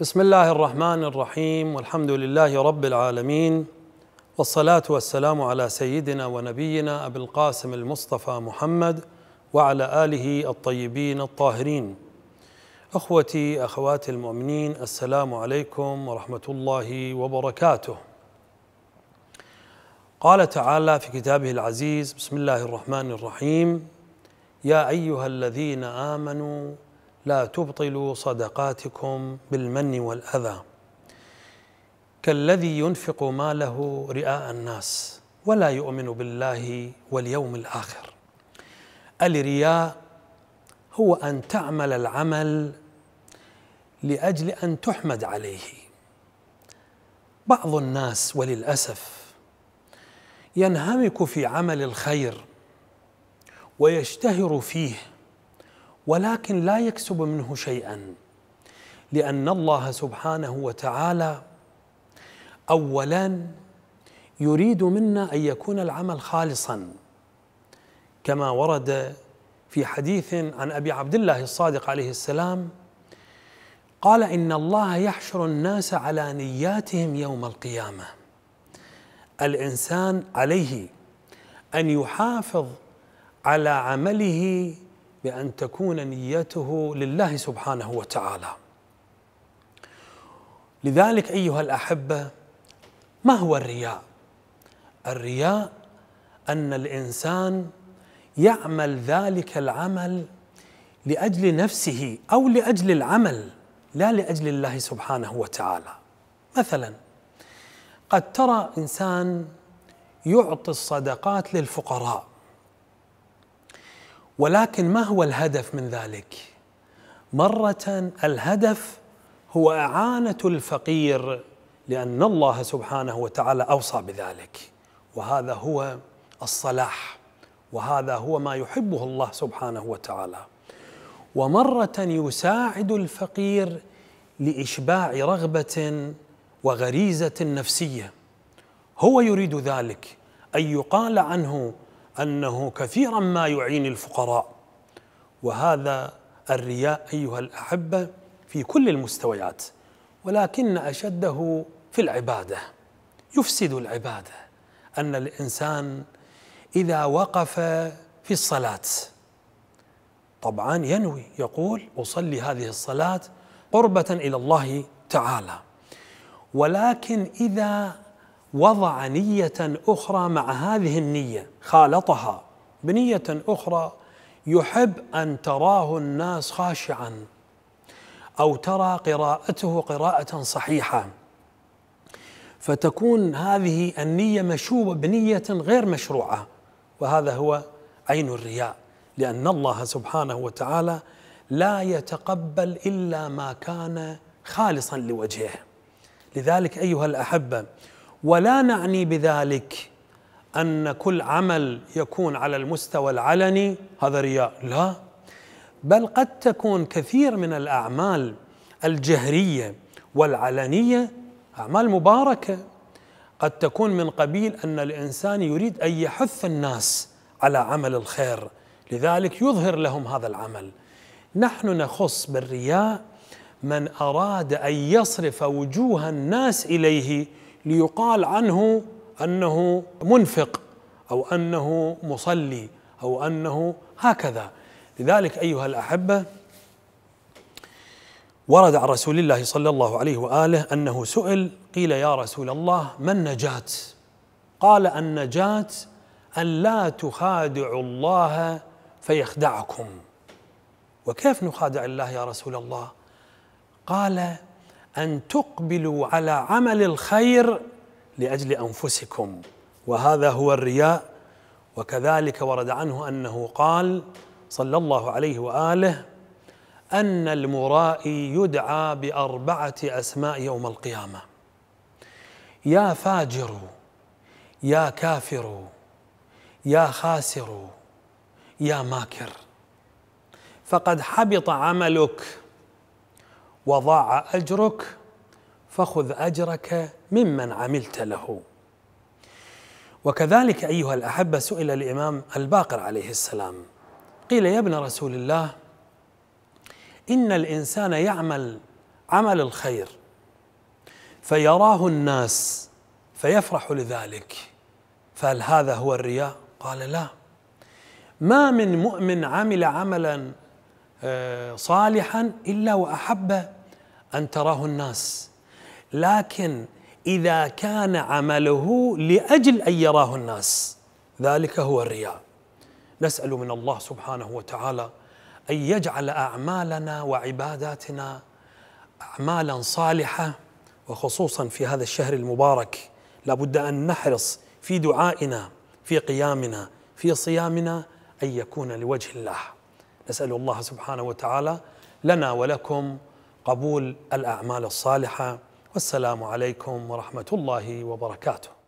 بسم الله الرحمن الرحيم والحمد لله رب العالمين والصلاة والسلام على سيدنا ونبينا أبي القاسم المصطفى محمد وعلى آله الطيبين الطاهرين أخوتي أخواتي المؤمنين السلام عليكم ورحمة الله وبركاته قال تعالى في كتابه العزيز بسم الله الرحمن الرحيم يا أيها الذين آمنوا لا تبطلوا صدقاتكم بالمن والأذى كالذي ينفق ماله رئاء الناس ولا يؤمن بالله واليوم الآخر الرياء هو أن تعمل العمل لأجل أن تحمد عليه بعض الناس وللأسف ينهمك في عمل الخير ويشتهر فيه ولكن لا يكسب منه شيئا لان الله سبحانه وتعالى اولا يريد منا ان يكون العمل خالصا كما ورد في حديث عن ابي عبد الله الصادق عليه السلام قال ان الله يحشر الناس على نياتهم يوم القيامه الانسان عليه ان يحافظ على عمله بأن تكون نيته لله سبحانه وتعالى لذلك أيها الأحبة ما هو الرياء؟ الرياء أن الإنسان يعمل ذلك العمل لأجل نفسه أو لأجل العمل لا لأجل الله سبحانه وتعالى مثلا قد ترى إنسان يعطي الصدقات للفقراء ولكن ما هو الهدف من ذلك مره الهدف هو اعانه الفقير لان الله سبحانه وتعالى اوصى بذلك وهذا هو الصلاح وهذا هو ما يحبه الله سبحانه وتعالى ومره يساعد الفقير لاشباع رغبه وغريزه نفسيه هو يريد ذلك ان يقال عنه أنه كثيرا ما يعين الفقراء وهذا الرياء أيها الأحبة في كل المستويات ولكن أشده في العبادة يفسد العبادة أن الإنسان إذا وقف في الصلاة طبعا ينوي يقول أصلي هذه الصلاة قربة إلى الله تعالى ولكن إذا وضع نية أخرى مع هذه النية خالطها بنية أخرى يحب أن تراه الناس خاشعا أو ترى قراءته قراءة صحيحة فتكون هذه النية مشوبة بنية غير مشروعة وهذا هو عين الرياء لأن الله سبحانه وتعالى لا يتقبل إلا ما كان خالصا لوجهه لذلك أيها الأحبة ولا نعني بذلك ان كل عمل يكون على المستوى العلني هذا رياء لا بل قد تكون كثير من الاعمال الجهريه والعلنيه اعمال مباركه قد تكون من قبيل ان الانسان يريد ان يحث الناس على عمل الخير لذلك يظهر لهم هذا العمل نحن نخص بالرياء من اراد ان يصرف وجوه الناس اليه ليقال عنه انه منفق او انه مصلي او انه هكذا لذلك ايها الاحبه ورد عن رسول الله صلى الله عليه واله انه سئل قيل يا رسول الله ما النجاه؟ قال النجاه ان لا تخادعوا الله فيخدعكم وكيف نخادع الله يا رسول الله؟ قال أن تقبلوا على عمل الخير لأجل أنفسكم وهذا هو الرياء وكذلك ورد عنه أنه قال صلى الله عليه وآله أن المرائي يدعى بأربعة أسماء يوم القيامة يا فاجر يا كافر يا خاسر يا ماكر فقد حبط عملك وضاع اجرك فخذ اجرك ممن عملت له وكذلك ايها الاحبه سئل الامام الباقر عليه السلام قيل يا ابن رسول الله ان الانسان يعمل عمل الخير فيراه الناس فيفرح لذلك فهل هذا هو الرياء قال لا ما من مؤمن عمل عملا صالحا الا واحب ان تراه الناس لكن اذا كان عمله لاجل ان يراه الناس ذلك هو الرياء نسال من الله سبحانه وتعالى ان يجعل اعمالنا وعباداتنا اعمالا صالحه وخصوصا في هذا الشهر المبارك لابد ان نحرص في دعائنا في قيامنا في صيامنا ان يكون لوجه الله نسأل الله سبحانه وتعالى لنا ولكم قبول الأعمال الصالحة والسلام عليكم ورحمة الله وبركاته